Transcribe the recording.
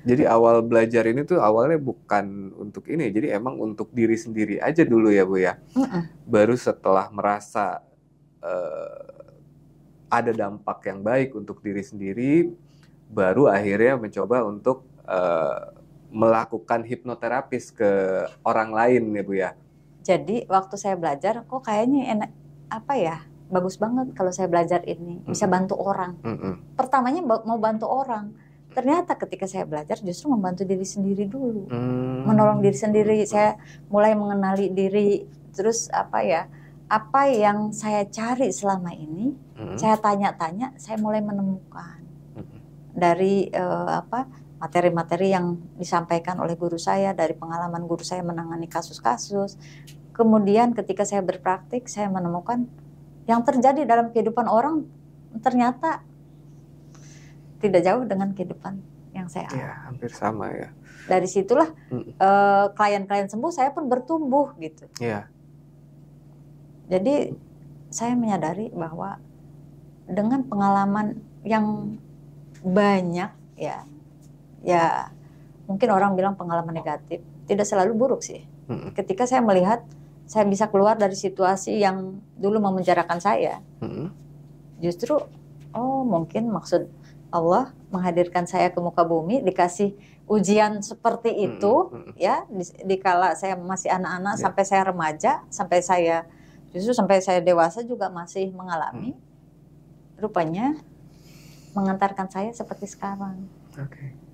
Jadi awal belajar ini tuh awalnya bukan untuk ini, jadi emang untuk diri sendiri aja dulu ya bu ya. Mm Baru setelah merasa uh, ada dampak yang baik untuk diri sendiri, baru akhirnya mencoba untuk uh, melakukan hipnoterapis ke orang lain ya bu ya. Jadi waktu saya belajar kok kayaknya enak apa ya? Bagus banget kalau saya belajar ini, bisa bantu orang. Mm Pertamanya mau bantu orang ternyata ketika saya belajar justru membantu diri sendiri dulu hmm. menolong diri sendiri saya mulai mengenali diri terus apa ya apa yang saya cari selama ini hmm. saya tanya-tanya saya mulai menemukan hmm. dari uh, apa materi-materi yang disampaikan oleh guru saya dari pengalaman guru saya menangani kasus-kasus kemudian ketika saya berpraktik saya menemukan yang terjadi dalam kehidupan orang ternyata tidak jauh dengan kehidupan yang saya iya, alami. Ya, hampir sama ya. Dari situlah klien mm. eh, klien-klien sembuh, saya pun bertumbuh gitu. Ya. Jadi saya menyadari bahwa dengan pengalaman yang banyak ya, ya mungkin orang bilang pengalaman negatif tidak selalu buruk sih. Mm. Ketika saya melihat saya bisa keluar dari situasi yang dulu memenjarakan saya, mm. justru oh mungkin maksud Allah menghadirkan saya ke muka bumi dikasih ujian seperti itu mm -hmm. ya di, di kala saya masih anak-anak yeah. sampai saya remaja sampai saya justru sampai saya dewasa juga masih mengalami mm. rupanya mengantarkan saya seperti sekarang. Okay.